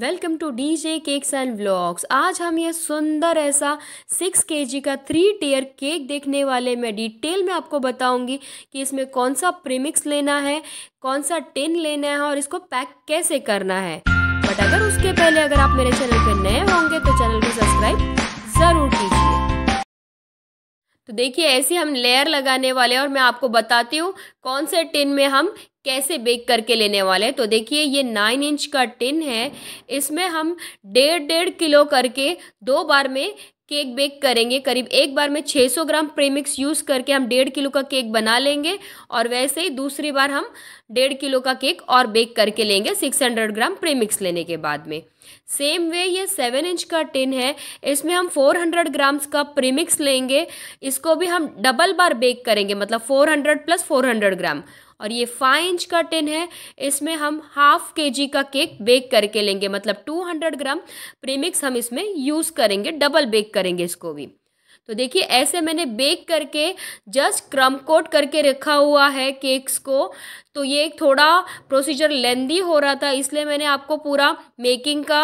welcome to D J cakes and blogs आज हम ये सुंदर ऐसा सिक्स के जी का थ्री टेयर केक देखने वाले मैं डिटेल में आपको बताऊंगी कि इसमें कौन सा प्रीमिक्स लेना है कौन सा टिन लेना है और इसको पैक कैसे करना है बट अगर उसके पहले अगर आप मेरे चैनल पर नए होंगे तो चैनल को सब्सक्राइब ज़रूर कीजिए तो देखिए ऐसे हम लेयर लगाने वाले हैं और मैं आपको बताती हूँ कौन से टिन में हम कैसे बेक करके लेने वाले हैं तो देखिए ये नाइन इंच का टिन है इसमें हम डेढ़ डेढ़ किलो करके दो बार में केक बेक करेंगे करीब एक बार में 600 ग्राम प्रीमिक्स यूज़ करके हम डेढ़ किलो का केक बना लेंगे और वैसे ही दूसरी बार हम डेढ़ किलो का केक और बेक करके लेंगे 600 ग्राम प्रीमिक्स लेने के बाद में सेम वे ये सेवन इंच का टिन है इसमें हम 400 ग्राम्स का प्रीमिक्स लेंगे इसको भी हम डबल बार बेक करेंगे मतलब 400 प्लस 400 ग्राम और ये फाइव इंच का टिन है इसमें हम हाफ के जी का केक बेक करके लेंगे मतलब 200 ग्राम प्रीमिक्स हम इसमें यूज़ करेंगे डबल बेक करेंगे इसको भी तो देखिए ऐसे मैंने बेक करके जस्ट क्रम कोट करके रखा हुआ है केक्स को तो ये थोड़ा प्रोसीजर लेंदी हो रहा था इसलिए मैंने आपको पूरा मेकिंग का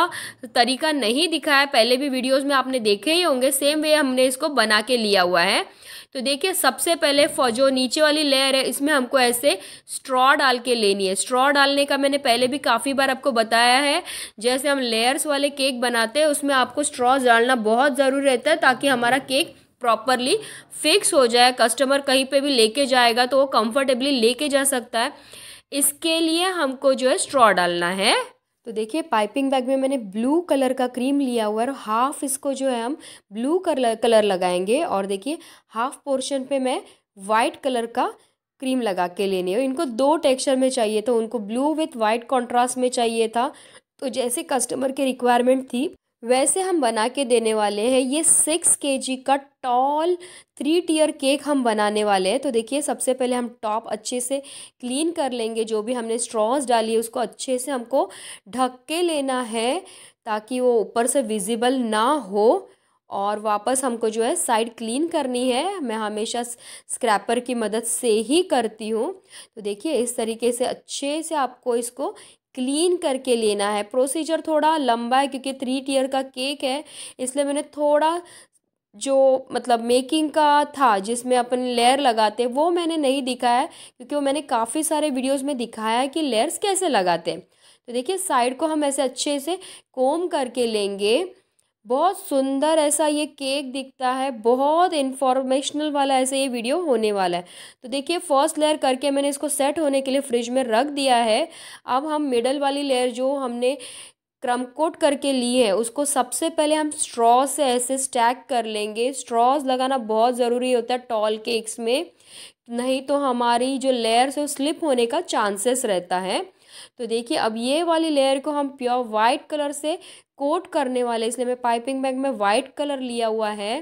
तरीका नहीं दिखाया पहले भी वीडियोस में आपने देखे ही होंगे सेम वे हमने इसको बना के लिया हुआ है तो देखिए सबसे पहले जो नीचे वाली लेयर है इसमें हमको ऐसे स्ट्रॉ डाल के लेनी है स्ट्रॉ डालने का मैंने पहले भी काफ़ी बार आपको बताया है जैसे हम लेयर्स वाले केक बनाते हैं उसमें आपको स्ट्रॉ डालना बहुत ज़रूरी रहता है ताकि हमारा केक प्रॉपरली फिक्स हो जाए कस्टमर कहीं पे भी लेके जाएगा तो वो कंफर्टेबली लेके जा सकता है इसके लिए हमको जो है स्ट्रॉ डालना है तो देखिए पाइपिंग बैग में मैंने ब्लू कलर का क्रीम लिया हुआ है और हाफ इसको जो है हम ब्लू कलर कलर लगाएंगे और देखिए हाफ पोर्शन पे मैं वाइट कलर का क्रीम लगा के लेने और इनको दो टेक्सचर में चाहिए तो उनको ब्लू विथ वाइट कॉन्ट्रास्ट में चाहिए था तो जैसे कस्टमर की रिक्वायरमेंट थी वैसे हम बना के देने वाले हैं ये सिक्स के जी का टॉल थ्री टीयर केक हम बनाने वाले हैं तो देखिए सबसे पहले हम टॉप अच्छे से क्लीन कर लेंगे जो भी हमने स्ट्रॉज डाली है उसको अच्छे से हमको ढक के लेना है ताकि वो ऊपर से विजिबल ना हो और वापस हमको जो है साइड क्लीन करनी है मैं हमेशा स्क्रैपर की मदद से ही करती हूँ तो देखिए इस तरीके से अच्छे से आपको इसको क्लीन करके लेना है प्रोसीजर थोड़ा लंबा है क्योंकि थ्री टीयर का केक है इसलिए मैंने थोड़ा जो मतलब मेकिंग का था जिसमें अपन लेयर लगाते वो मैंने नहीं दिखाया क्योंकि वो मैंने काफ़ी सारे वीडियोस में दिखाया है कि लेयर्स कैसे लगाते हैं तो देखिए साइड को हम ऐसे अच्छे से कोम करके लेंगे बहुत सुंदर ऐसा ये केक दिखता है बहुत इन्फॉर्मेशनल वाला ऐसा ये वीडियो होने वाला है तो देखिए फर्स्ट लेयर करके मैंने इसको सेट होने के लिए फ्रिज में रख दिया है अब हम मिडल वाली लेयर जो हमने क्रम कोट करके ली है उसको सबसे पहले हम स्ट्रॉ से ऐसे स्टैक कर लेंगे स्ट्रॉज लगाना बहुत ज़रूरी होता है टॉल केक्स में नहीं तो हमारी जो लेयर्स है वो स्लिप होने का चांसेस रहता है तो देखिए अब ये वाली लेयर को हम प्योर वाइट कलर से कोट करने वाले इसलिए मैं पाइपिंग बैग में वाइट कलर लिया हुआ है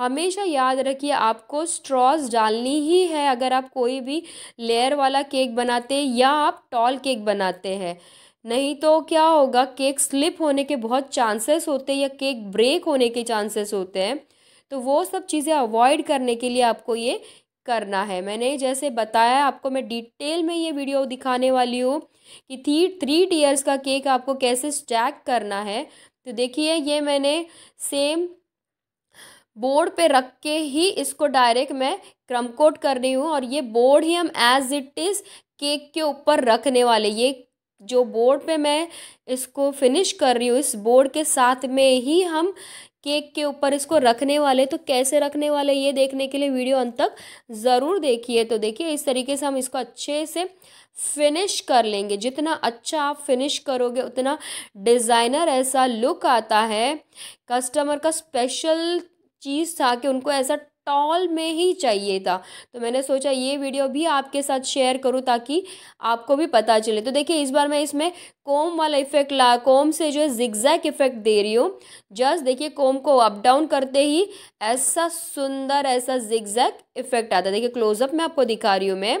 हमेशा याद रखिए आपको स्ट्रॉज डालनी ही है अगर आप कोई भी लेयर वाला केक बनाते हैं या आप टॉल केक बनाते हैं नहीं तो क्या होगा केक स्लिप होने के बहुत चांसेस होते हैं या केक ब्रेक होने के चांसेस होते हैं तो वो सब चीज़ें अवॉइड करने के लिए आपको ये करना है मैंने जैसे बताया आपको मैं डिटेल में ये वीडियो दिखाने वाली हूँ कि थ्री थ्री टीयर्स का केक आपको कैसे स्टैक करना है तो देखिए ये मैंने सेम बोर्ड पे रख के ही इसको डायरेक्ट मैं क्रम कोट कर रही हूँ और ये बोर्ड ही हम एज इट इज़ केक के ऊपर रखने वाले ये जो बोर्ड पे मैं इसको फिनिश कर रही हूँ इस बोर्ड के साथ में ही हम केक के ऊपर इसको रखने वाले तो कैसे रखने वाले ये देखने के लिए वीडियो अंत तक ज़रूर देखिए तो देखिए इस तरीके से हम इसको अच्छे से फिनिश कर लेंगे जितना अच्छा आप फिनिश करोगे उतना डिज़ाइनर ऐसा लुक आता है कस्टमर का स्पेशल चीज़ था कि उनको ऐसा टॉल में ही चाहिए था तो मैंने सोचा ये वीडियो भी आपके साथ शेयर करूँ ताकि आपको भी पता चले तो देखिए इस बार मैं इसमें कोम वाला इफेक्ट ला कोम से जो है जिग्जैक इफेक्ट दे रही हूँ जस्ट देखिए कोम को अप डाउन करते ही ऐसा सुंदर ऐसा जिग्जैक इफेक्ट आता है देखिए क्लोजअप में आपको दिखा रही हूँ मैं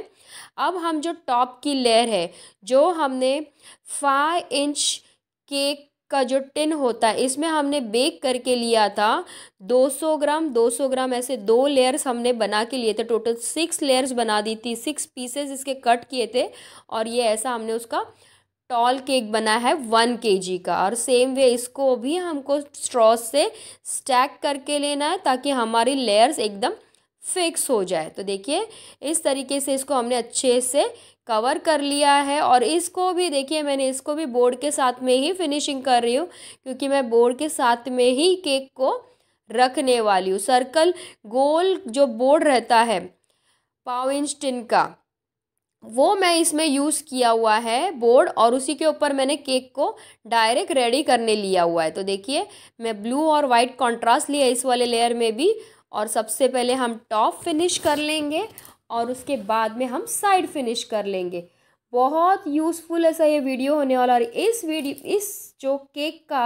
अब हम जो टॉप की लेयर है जो हमने फाइव इंच केक का जो टिन होता है इसमें हमने बेक करके लिया था 200 ग्राम 200 ग्राम ऐसे दो लेयर्स हमने बना के लिए थे टोटल सिक्स लेयर्स बना दी थी सिक्स पीसेस इसके कट किए थे और ये ऐसा हमने उसका टॉल केक बना है वन के का और सेम वे इसको भी हमको स्ट्रॉस से स्टैक करके लेना है ताकि हमारी लेयर्स एकदम फिक्स हो जाए तो देखिए इस तरीके से इसको हमने अच्छे से कवर कर लिया है और इसको भी देखिए मैंने इसको भी बोर्ड के साथ में ही फिनिशिंग कर रही हूँ क्योंकि मैं बोर्ड के साथ में ही केक को रखने वाली हूँ सर्कल गोल जो बोर्ड रहता है पाव इंच टिन का वो मैं इसमें यूज़ किया हुआ है बोर्ड और उसी के ऊपर मैंने केक को डायरेक्ट रेडी करने लिया हुआ है तो देखिए मैं ब्लू और वाइट कॉन्ट्रास्ट लिया इस वाले लेयर में भी और सबसे पहले हम टॉप फिनिश कर लेंगे और उसके बाद में हम साइड फिनिश कर लेंगे बहुत यूज़फुल ऐसा ये वीडियो होने वाला और इस वीडियो इस जो केक का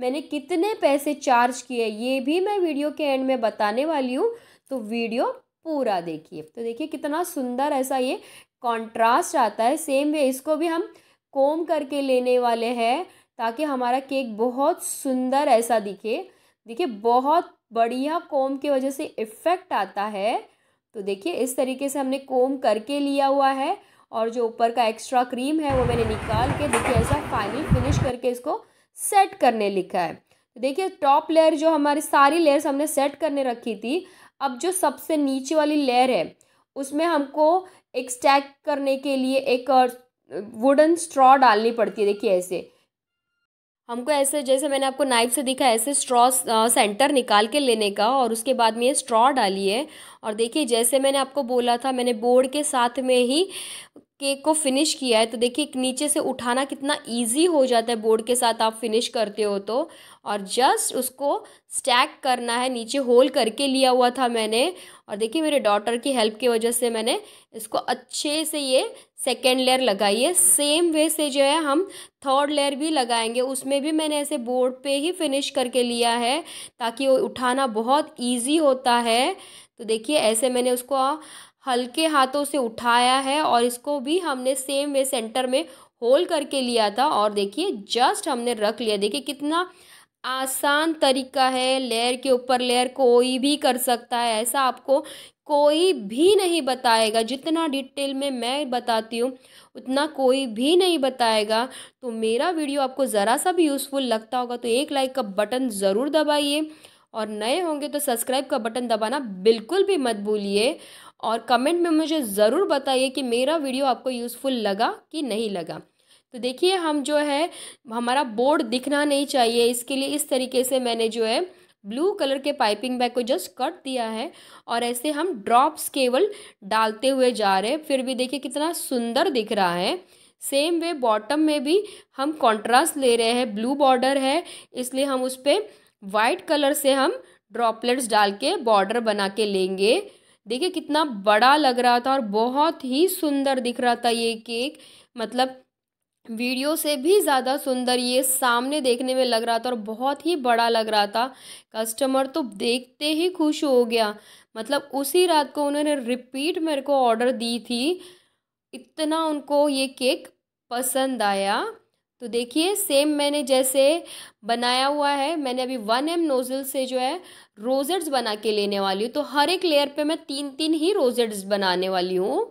मैंने कितने पैसे चार्ज किए ये भी मैं वीडियो के एंड में बताने वाली हूँ तो वीडियो पूरा देखिए तो देखिए कितना सुंदर ऐसा ये कॉन्ट्रास्ट आता है सेम वे इसको भी हम कोम करके लेने वाले हैं ताकि हमारा केक बहुत सुंदर ऐसा दिखे देखिए बहुत बढ़िया कोम की वजह से इफ़ेक्ट आता है तो देखिए इस तरीके से हमने कोम करके लिया हुआ है और जो ऊपर का एक्स्ट्रा क्रीम है वो मैंने निकाल के देखिए ऐसा फाइनल फिनिश करके इसको सेट करने लिखा है तो देखिए टॉप लेयर जो हमारी सारी लेयर्स हमने सेट करने रखी थी अब जो सबसे नीचे वाली लेयर है उसमें हमको एक स्टैक करने के लिए एक वुडन स्ट्रॉ डालनी पड़ती है देखिए ऐसे हमको ऐसे जैसे मैंने आपको नाइफ से दिखा ऐसे स्ट्रॉ सेंटर निकाल के लेने का और उसके बाद में ये स्ट्रॉ डाली है और देखिए जैसे मैंने आपको बोला था मैंने बोर्ड के साथ में ही केक को फिनिश किया है तो देखिए नीचे से उठाना कितना इजी हो जाता है बोर्ड के साथ आप फिनिश करते हो तो और जस्ट उसको स्टैक करना है नीचे होल करके लिया हुआ था मैंने और देखिए मेरे डॉटर की हेल्प की वजह से मैंने इसको अच्छे से ये सेकेंड लेयर लगाई है सेम वे से जो है हम थर्ड लेयर भी लगाएंगे उसमें भी मैंने ऐसे बोर्ड पे ही फिनिश करके लिया है ताकि वो उठाना बहुत ईजी होता है तो देखिए ऐसे मैंने उसको हल्के हाथों से उठाया है और इसको भी हमने सेम वे सेंटर में होल करके लिया था और देखिए जस्ट हमने रख लिया देखिए कितना आसान तरीका है लेयर के ऊपर लेयर कोई भी कर सकता है ऐसा आपको कोई भी नहीं बताएगा जितना डिटेल में मैं बताती हूँ उतना कोई भी नहीं बताएगा तो मेरा वीडियो आपको ज़रा सा भी यूज़फुल लगता होगा तो एक लाइक का बटन ज़रूर दबाइए और नए होंगे तो सब्सक्राइब का बटन दबाना बिल्कुल भी मत भूलिए और कमेंट में मुझे ज़रूर बताइए कि मेरा वीडियो आपको यूज़फुल लगा कि नहीं लगा तो देखिए हम जो है हमारा बोर्ड दिखना नहीं चाहिए इसके लिए इस तरीके से मैंने जो है ब्लू कलर के पाइपिंग बैग को जस्ट कट दिया है और ऐसे हम ड्रॉप्स केवल डालते हुए जा रहे हैं फिर भी देखिए कितना सुंदर दिख रहा है सेम वे बॉटम में भी हम कंट्रास्ट ले रहे हैं ब्लू बॉर्डर है इसलिए हम उस पर वाइट कलर से हम ड्रॉपलेट्स डाल के बॉर्डर बना के लेंगे देखिए कितना बड़ा लग रहा था और बहुत ही सुंदर दिख रहा था ये केक मतलब वीडियो से भी ज़्यादा सुंदर ये सामने देखने में लग रहा था और बहुत ही बड़ा लग रहा था कस्टमर तो देखते ही खुश हो गया मतलब उसी रात को उन्होंने रिपीट मेरे को ऑर्डर दी थी इतना उनको ये केक पसंद आया तो देखिए सेम मैंने जैसे बनाया हुआ है मैंने अभी वन एम नोज़ल से जो है रोजेट्स बना के लेने वाली हूँ तो हर एक लेयर पे मैं तीन तीन ही रोजेट्स बनाने वाली हूँ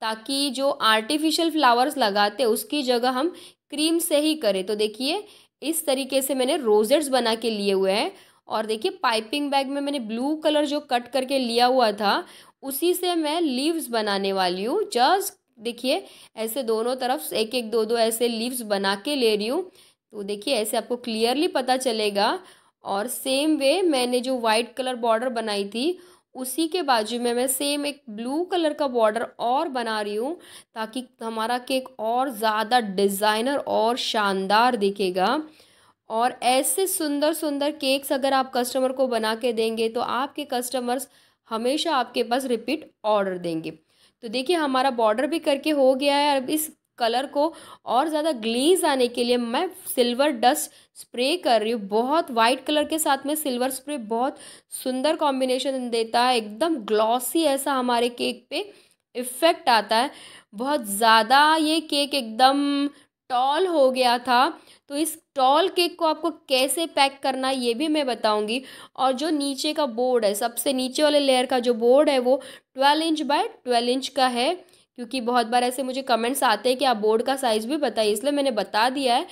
ताकि जो आर्टिफिशियल फ्लावर्स लगाते उसकी जगह हम क्रीम से ही करें तो देखिए इस तरीके से मैंने रोजेट्स बना के लिए हुए हैं और देखिए पाइपिंग बैग में मैंने ब्लू कलर जो कट करके लिया हुआ था उसी से मैं लीव्स बनाने वाली हूँ जस्ट देखिए ऐसे दोनों तरफ एक एक दो दो ऐसे लीव्स बना के ले रही हूँ तो देखिए ऐसे आपको क्लियरली पता चलेगा और सेम वे मैंने जो वाइट कलर बॉर्डर बनाई थी उसी के बाजू में मैं सेम एक ब्लू कलर का बॉर्डर और बना रही हूँ ताकि हमारा केक और ज़्यादा डिज़ाइनर और शानदार दिखेगा और ऐसे सुंदर सुंदर केक्स अगर आप कस्टमर को बना के देंगे तो आपके कस्टमर्स हमेशा आपके पास रिपीट ऑर्डर देंगे तो देखिए हमारा बॉर्डर भी करके हो गया है अब इस कलर को और ज़्यादा ग्लीज आने के लिए मैं सिल्वर डस्ट स्प्रे कर रही हूँ बहुत वाइट कलर के साथ में सिल्वर स्प्रे बहुत सुंदर कॉम्बिनेशन देता है एकदम ग्लॉसी ऐसा हमारे केक पे इफ़ेक्ट आता है बहुत ज़्यादा ये केक एकदम टॉल हो गया था तो इस टॉल केक को आपको कैसे पैक करना है ये भी मैं बताऊंगी और जो नीचे का बोर्ड है सबसे नीचे वाले लेयर का जो बोर्ड है वो twelve inch by twelve inch का है क्योंकि बहुत बार ऐसे मुझे कमेंट्स आते हैं कि आप बोर्ड का साइज़ भी बताइए इसलिए मैंने बता दिया है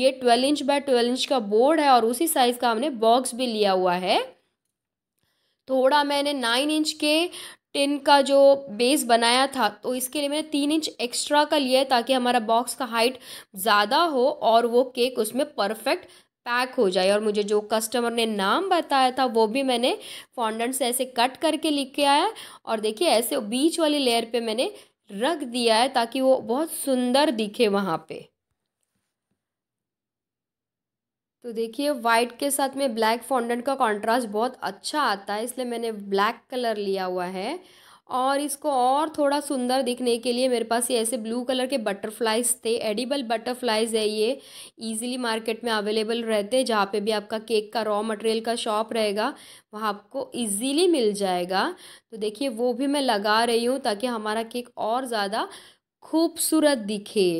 ये twelve inch by twelve inch का बोर्ड है और उसी साइज़ का हमने बॉक्स भी लिया हुआ है थोड़ा मैंने नाइन इंच के टिन का जो बेस बनाया था तो इसके लिए मैंने तीन इंच एक्स्ट्रा का लिया है ताकि हमारा बॉक्स का हाइट ज़्यादा हो और वो केक उसमें परफेक्ट पैक हो जाए और मुझे जो कस्टमर ने नाम बताया था वो भी मैंने फॉन्डेंट से ऐसे कट करके लिख के आया और देखिए ऐसे बीच वाली लेयर पे मैंने रख दिया है ताकि वो बहुत सुंदर दिखे वहाँ पर तो देखिए वाइट के साथ में ब्लैक फॉन्डेंट का कंट्रास्ट बहुत अच्छा आता है इसलिए मैंने ब्लैक कलर लिया हुआ है और इसको और थोड़ा सुंदर दिखने के लिए मेरे पास ये ऐसे ब्लू कलर के बटरफ्लाइज थे एडिबल बटरफ्लाइज है ये इजीली मार्केट में अवेलेबल रहते हैं जहाँ पे भी आपका केक का रॉ मटेरियल का शॉप रहेगा वहाँ आपको इजीली मिल जाएगा तो देखिए वो भी मैं लगा रही हूँ ताकि हमारा केक और ज़्यादा खूबसूरत दिखे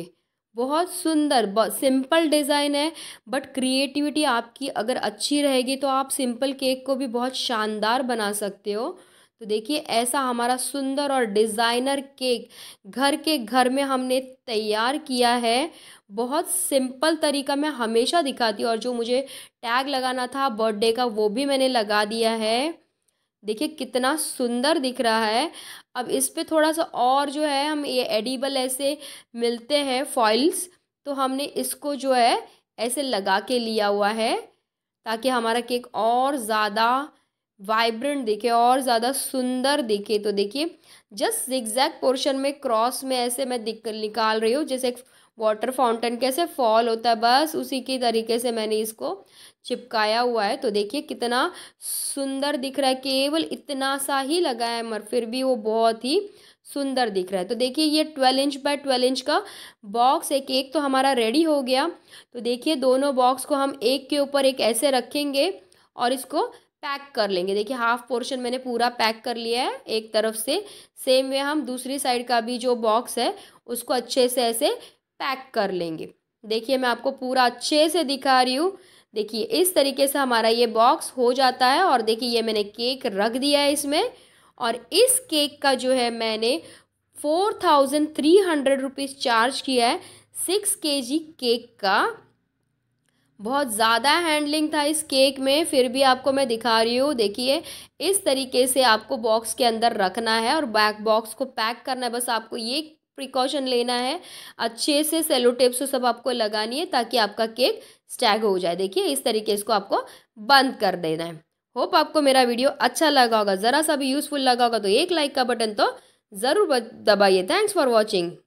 बहुत सुंदर बहुत सिंपल डिज़ाइन है बट क्रिएटिविटी आपकी अगर अच्छी रहेगी तो आप सिंपल केक को भी बहुत शानदार बना सकते हो तो देखिए ऐसा हमारा सुंदर और डिज़ाइनर केक घर के घर में हमने तैयार किया है बहुत सिंपल तरीका मैं हमेशा दिखाती हूँ और जो मुझे टैग लगाना था बर्थडे का वो भी मैंने लगा दिया है देखिए कितना सुंदर दिख रहा है अब इस पर थोड़ा सा और जो है हम ये एडिबल ऐसे मिलते हैं फॉइल्स तो हमने इसको जो है ऐसे लगा के लिया हुआ है ताकि हमारा केक और ज़्यादा वाइब्रेंट दिखे और ज़्यादा सुंदर दिखे तो देखिए जस्ट एग्जैक्ट पोर्शन में क्रॉस में ऐसे मैं दिख निकाल रही हूँ जैसे एक वाटर फाउंटेन कैसे फॉल होता है बस उसी के तरीके से मैंने इसको चिपकाया हुआ है तो देखिए कितना सुंदर दिख रहा है केवल इतना सा ही लगा है मर फिर भी वो बहुत ही सुंदर दिख रहा है तो देखिए ये twelve inch by twelve inch का बॉक्स एक एक तो हमारा रेडी हो गया तो देखिए दोनों बॉक्स को हम एक के ऊपर एक ऐसे रखेंगे और इसको पैक कर लेंगे देखिए हाफ पोर्शन मैंने पूरा पैक कर लिया है एक तरफ से सेम वे हम दूसरी साइड का भी जो बॉक्स है उसको अच्छे से ऐसे पैक कर लेंगे देखिए मैं आपको पूरा अच्छे से दिखा रही हूँ देखिए इस तरीके से हमारा ये बॉक्स हो जाता है और देखिए ये मैंने केक रख दिया है इसमें और इस केक का जो है मैंने four thousand three hundred rupees charge किया है सिक्स के जी केक का बहुत ज़्यादा हैंडलिंग था इस केक में फिर भी आपको मैं दिखा रही हूँ देखिए इस तरीके से आपको बॉक्स के अंदर रखना है और बैक बॉक्स को पैक करना है बस आपको ये प्रिकॉशन लेना है अच्छे से सेलो टेप से सब आपको लगानी है ताकि आपका केक स्टैग हो जाए देखिए इस तरीके इसको आपको बंद कर देना है होप आपको मेरा वीडियो अच्छा लगा होगा ज़रा सा भी यूज़फुल लगा होगा तो एक लाइक का बटन तो ज़रूर दबाइए थैंक्स फॉर वॉचिंग